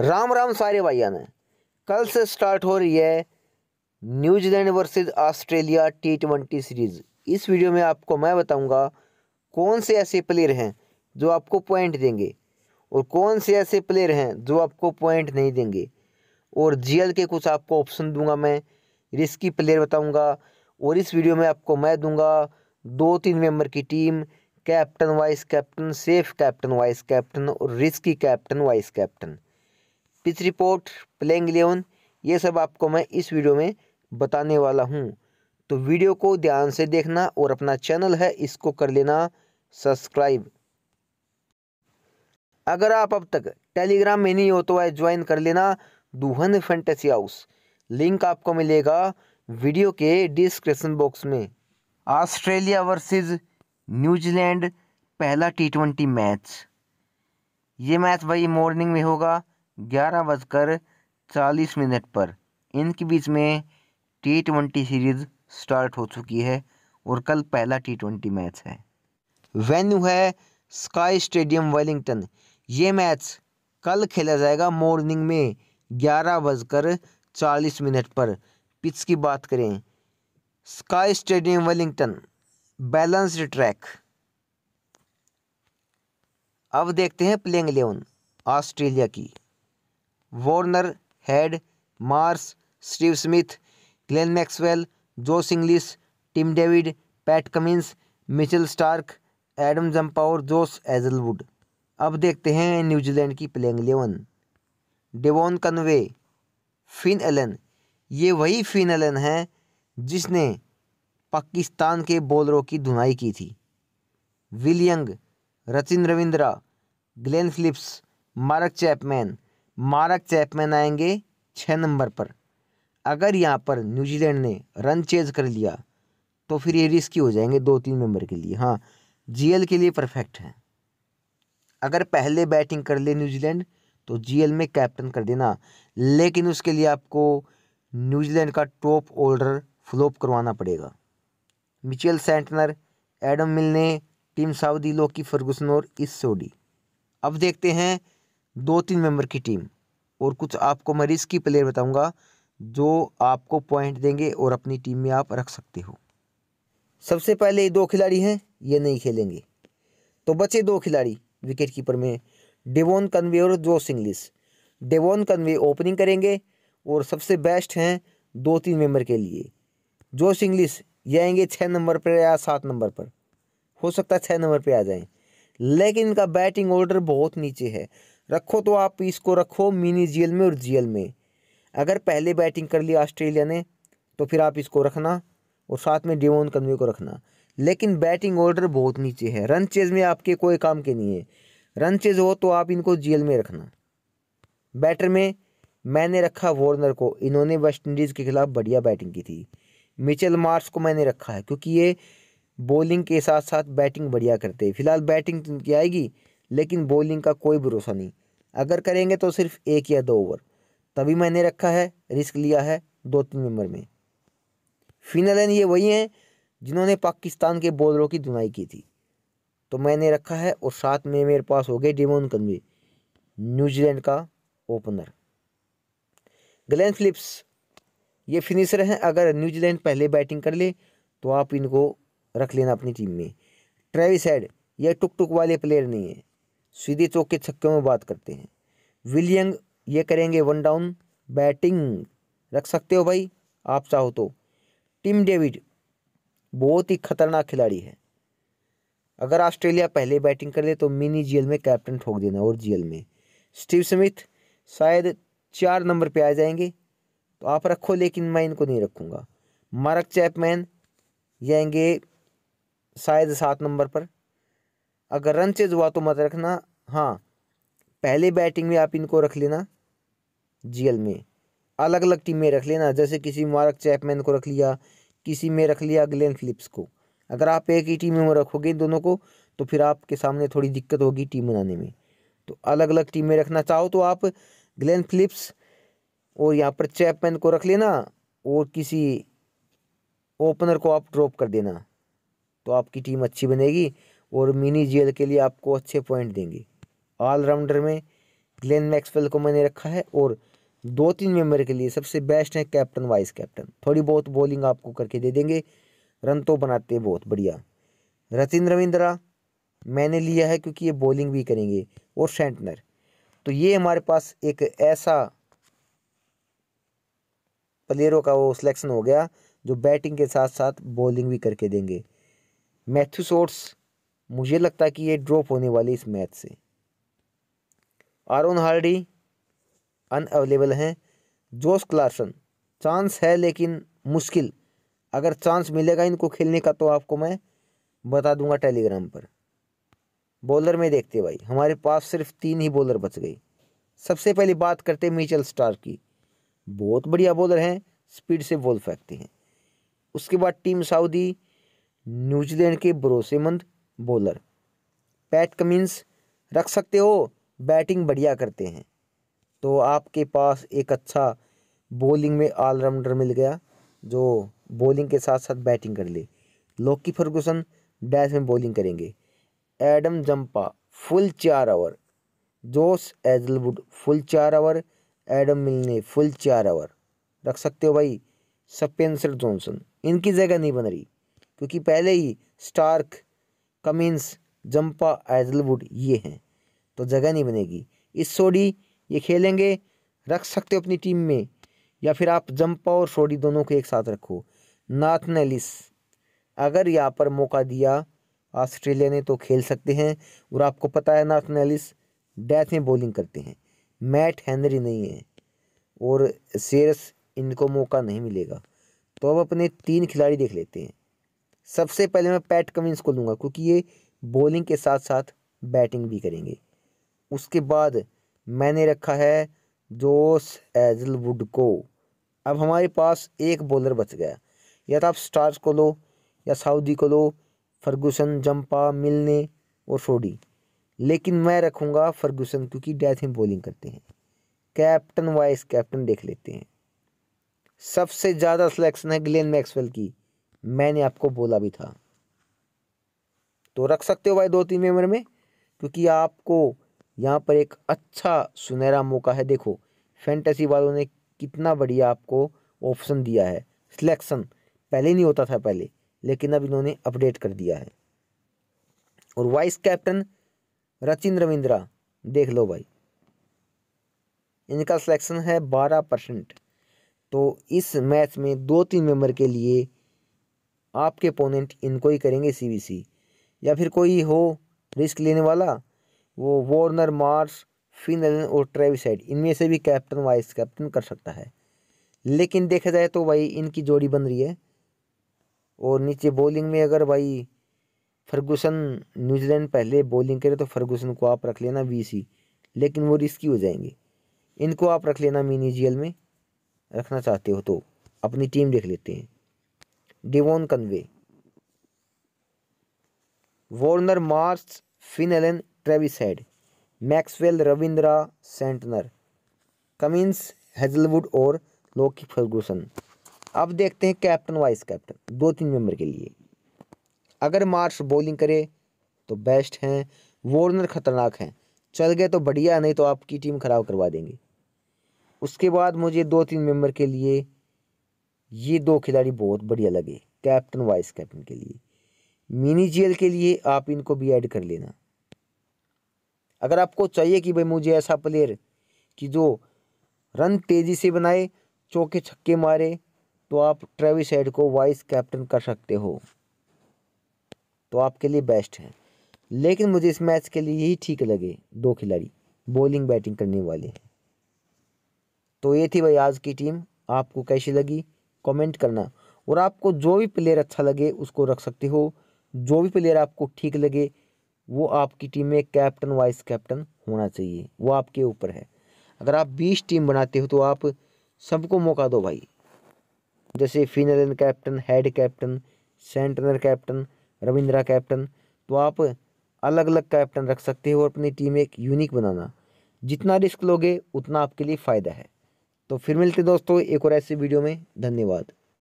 राम राम सारे भाइयों ने कल से स्टार्ट हो रही है New Zealand versus Australia T twenty series इस वीडियो में आपको मैं बताऊंगा कौन से ऐसे प्लेयर हैं जो आपको पॉइंट देंगे और कौन से ऐसे प्लेयर हैं जो आपको पॉइंट नहीं देंगे और जीएल के कुछ आपको ऑप्शन दूंगा मैं रिस्की प्लेयर बताऊंगा और इस वीडियो में आपको मैं दूंगा दो तीन मेंबर की team captain vice captain safe captain vice captain और risky captain vice captain pitch report playing eleven ये सब आपको मैं इस वीडियो में बताने वाला हूँ तो वीडियो को ध्यान से देखना और अपना चैनल है इसको कर लेना सब्सक्राइब अगर आप अब तक टेलीग्राम में नहीं हो तो वह ज्वाइन कर लेना दुहन फैंटेसी हाउस लिंक आपको मिलेगा वीडियो के डिस्क्रिप्शन बॉक्स में ऑस्ट्रेलिया वर्सेस न्यूजीलैंड पहला टी ट्वेंटी मैच ये मैच भाई मॉर्निंग में होगा ग्यारह बजकर चालीस मिनट पर इनके बीच में टी ट्वेंटी सीरीज़ स्टार्ट हो चुकी है और कल पहला टी ट्वेंटी मैच है वेन्यू है स्काई स्टेडियम वेलिंगटन ये मैच कल खेला जाएगा मॉर्निंग में ग्यारह बजकर चालीस मिनट पर पिच की बात करें Sky Stadium Wellington balanced track अब देखते हैं प्लेइंग एलेवन ऑस्ट्रेलिया की Warner Head Marsh Steve Smith Glenn Maxwell Josh Inglis Tim David Pat Cummins Mitchell Starc Adam Zampa और जोस एजलवुड अब देखते हैं न्यूजीलैंड की playing eleven Devon Conway Finn Allen ये वही फिन एलन है जिसने पाकिस्तान के बॉलरों की धुनाई की थी Will Young Rachin Ravindra Glenn Phillips Mark Chapman Mark Chapman आएंगे छः नंबर पर अगर यहाँ पर न्यूजीलैंड ने रन चेज कर लिया तो फिर ये रिस्की हो जाएंगे दो तीन नंबर के लिए हाँ जीएल के लिए परफेक्ट है अगर पहले बैटिंग कर ले न्यूजीलैंड तो जीएल में कैप्टन कर देना लेकिन उसके लिए आपको न्यूजीलैंड का टॉप ऑर्डर फ्लोप करवाना पड़ेगा मिचेल सेंटनर एडम मिल ने टीम साउदी लोकी फर्गुसनोर और इस सोडी अब देखते हैं दो तीन मेंबर की टीम और कुछ आपको मैं रिस्की प्लेयर बताऊंगा जो आपको पॉइंट देंगे और अपनी टीम में आप रख सकते हो सबसे पहले दो खिलाड़ी हैं ये नहीं खेलेंगे तो बचे दो खिलाड़ी विकेट कीपर में डेवोन कन्वे और जो सिंगलिस डेवोन कन्वे ओपनिंग करेंगे और सबसे बेस्ट हैं दो तीन मेंबर के लिए जो सिंगलिस ये आएंगे छः नंबर पर या सात नंबर पर हो सकता है छः नंबर पर आ जाएं लेकिन इनका बैटिंग ऑर्डर बहुत नीचे है रखो तो आप इसको रखो मिनी जेल में और जेल में अगर पहले बैटिंग कर लिया ऑस्ट्रेलिया ने तो फिर आप इसको रखना और साथ में डेवोन कन्वे को रखना लेकिन बैटिंग ऑर्डर बहुत नीचे है रन चेज में आपके कोई काम के नहीं है रन चेज हो तो आप इनको जेल में रखना बैटर में मैंने रखा वॉर्नर को इन्होंने वेस्ट इंडीज़ के खिलाफ बढ़िया बैटिंग की थी मिचेल मार्स को मैंने रखा है क्योंकि ये बॉलिंग के साथ साथ बैटिंग बढ़िया करते हैं फिलहाल बैटिंग की आएगी लेकिन बॉलिंग का कोई भरोसा नहीं अगर करेंगे तो सिर्फ एक या दो ओवर तभी मैंने रखा है रिस्क लिया है दो तीन नंबर में फिनलैन ये वही हैं जिन्होंने पाकिस्तान के बॉलरों की धुनाई की थी तो मैंने रखा है और साथ में मेरे पास हो गए डिमोन कन्वे न्यूजीलैंड का ओपनर ग्लैन फिलिप्स ये फिनिशर हैं अगर न्यूजीलैंड पहले बैटिंग कर ले तो आप इनको रख लेना अपनी टीम में ट्रेविस हेड ये टुक टुक वाले प्लेयर नहीं हैं सीधे चौके छक्के में बात करते हैं विलियंग ये करेंगे वन डाउन बैटिंग रख सकते हो भाई आप चाहो तो टिम डेविड बहुत ही खतरनाक खिलाड़ी है अगर ऑस्ट्रेलिया पहले बैटिंग कर ले तो मिनी जीएल में कैप्टन ठोक देना और जीएल में स्टीव स्मिथ शायद चार नंबर पे आ जाएंगे तो आप रखो लेकिन मैं इनको नहीं रखूँगा मार्क चैपमैन जाएंगे शायद सात नंबर पर अगर रन चेज हुआ तो मत रखना हाँ पहले बैटिंग में आप इनको रख लेना जीएल में अलग अलग टीम में रख लेना जैसे किसी मार्क चैपमैन को रख लिया किसी में रख लिया ग्लेन फिलिप्स को अगर आप एक ही टीम में रखोगे इन दोनों को तो फिर आपके सामने थोड़ी दिक्कत होगी टीम बनाने में तो अलग अलग टीम में रखना चाहो तो आप ग्लेन फिलिप्स और यहाँ पर चैपमैन को रख लेना और किसी ओपनर को आप ड्रॉप कर देना तो आपकी टीम अच्छी बनेगी और मिनी जेल के लिए आपको अच्छे पॉइंट देंगे ऑलराउंडर में ग्लेन मैक्सवेल को मैंने रखा है और दो तीन मेंबर के लिए सबसे बेस्ट है कैप्टन वाइस कैप्टन थोड़ी बहुत बॉलिंग आपको करके दे देंगे रन तो बनाते बहुत बढ़िया रतिन रविंद्रा मैंने लिया है क्योंकि ये बॉलिंग भी करेंगे और सेंटनर तो ये हमारे पास एक ऐसा प्लेयरों का वो सिलेक्शन हो गया जो बैटिंग के साथ साथ बॉलिंग भी करके देंगे मैथ्यू सोट्स मुझे लगता है कि ये ड्रॉप होने वाली इस मैच से आरोन हार्डी अनअवेलेबल हैं जोस क्लासन चांस है लेकिन मुश्किल अगर चांस मिलेगा इनको खेलने का तो आपको मैं बता दूंगा टेलीग्राम पर बॉलर में देखते भाई हमारे पास सिर्फ तीन ही बॉलर बच गए सबसे पहले बात करते मिचल स्टार की बहुत बढ़िया बॉलर हैं स्पीड से बॉल फेंकते हैं उसके बाद टीम सऊदी न्यूजीलैंड के भरोसेमंद बॉलर पैट कमिंस रख सकते हो बैटिंग बढ़िया करते हैं तो आपके पास एक अच्छा बॉलिंग में ऑलराउंडर मिल गया जो बॉलिंग के साथ साथ बैटिंग कर ले लोकी फर्गूसन डैश में बॉलिंग करेंगे एडम जम्पा फुल चार ओवर जोस एजलवुड फुल चार ओवर एडम मिलने फुल चार ओवर रख सकते हो भाई सपेंसर जॉनसन इनकी जगह नहीं बन रही क्योंकि पहले ही स्टार्क कमिंस जंपा एजलवुड ये हैं तो जगह नहीं बनेगी इस सोडी ये खेलेंगे रख सकते हो अपनी टीम में या फिर आप जंपा और सोडी दोनों को एक साथ रखो नाथन अगर यहाँ पर मौका दिया ऑस्ट्रेलिया ने तो खेल सकते हैं और आपको पता है नाथन एलिस डेथ में बॉलिंग करते हैं मैट हैनरी नहीं है और सेरस इनको मौका नहीं मिलेगा तो अब अपने तीन खिलाड़ी देख लेते हैं सबसे पहले मैं पैट कमिंस को लूँगा क्योंकि ये बॉलिंग के साथ साथ बैटिंग भी करेंगे उसके बाद मैंने रखा है जोस एजलवुड को अब हमारे पास एक बॉलर बच गया या तो आप स्टार्स को लो या साउदी को लो फर्गूसन जंपा मिलने और फोडी लेकिन मैं रखूँगा फर्गूसन क्योंकि डेथ में बॉलिंग करते हैं कैप्टन वाइस कैप्टन देख लेते हैं सबसे ज़्यादा सिलेक्शन है ग्लेन मैक्सवेल की मैंने आपको बोला भी था तो रख सकते हो भाई दो तीन मेम्बर में क्योंकि आपको यहाँ पर एक अच्छा सुनहरा मौका है देखो फैंटेसी वालों ने कितना बढ़िया आपको ऑप्शन दिया है सिलेक्शन पहले नहीं होता था पहले लेकिन अब इन्होंने अपडेट कर दिया है और वाइस कैप्टन रचिन रविंद्रा देख लो भाई इनका सिलेक्शन है बारह परसेंट तो इस मैच में दो तीन मेंबर के लिए आपके अपोनेंट इनको ही करेंगे सी या फिर कोई हो रिस्क लेने वाला वो वार्नर मार्स फिन और ट्रेविसाइड इनमें से भी कैप्टन वाइस कैप्टन कर सकता है लेकिन देखा जाए तो भाई इनकी जोड़ी बन रही है और नीचे बॉलिंग में अगर भाई फर्गूसन न्यूजीलैंड पहले बॉलिंग करे तो फर्गूसन को आप रख लेना वीसी लेकिन वो रिस्की हो जाएंगे इनको आप रख लेना मिनी जीएल में रखना चाहते हो तो अपनी टीम देख लेते हैं Devon Conway Warner Marsh Finn Allen Travis Head Maxwell Ravindra Santner Cummins Hazlewood और लोकी फर्गूसन अब देखते हैं कैप्टन वाइस कैप्टन दो तीन मेंबर के लिए अगर मार्श बॉलिंग करे तो बेस्ट हैं वार्नर ख़तरनाक हैं चल गए तो बढ़िया नहीं तो आपकी टीम ख़राब करवा देंगे उसके बाद मुझे दो तीन मेंबर के लिए ये दो खिलाड़ी बहुत बढ़िया लगे कैप्टन वाइस कैप्टन के लिए मिनी जेल के लिए आप इनको भी ऐड कर लेना अगर आपको चाहिए कि भाई मुझे ऐसा प्लेयर कि जो रन तेज़ी से बनाए चौके छक्के मारे तो आप ट्रेविस हेड को वाइस कैप्टन कर सकते हो तो आपके लिए बेस्ट है लेकिन मुझे इस मैच के लिए यही ठीक लगे दो खिलाड़ी बॉलिंग बैटिंग करने वाले हैं तो ये थी भाई आज की टीम आपको कैसी लगी कमेंट करना और आपको जो भी प्लेयर अच्छा लगे उसको रख सकते हो जो भी प्लेयर आपको ठीक लगे वो आपकी टीम में कैप्टन वाइस कैप्टन होना चाहिए वो आपके ऊपर है अगर आप बीस टीम बनाते हो तो आप सबको मौका दो भाई जैसे फिनरन captain Head captain Santner captain Ravindra captain तो आप अलग अलग कैप्टन रख सकते हो और अपनी टीम एक यूनिक बनाना जितना रिस्क लोगे उतना आपके लिए फ़ायदा है तो फिर मिलते दोस्तों एक और ऐसी वीडियो में धन्यवाद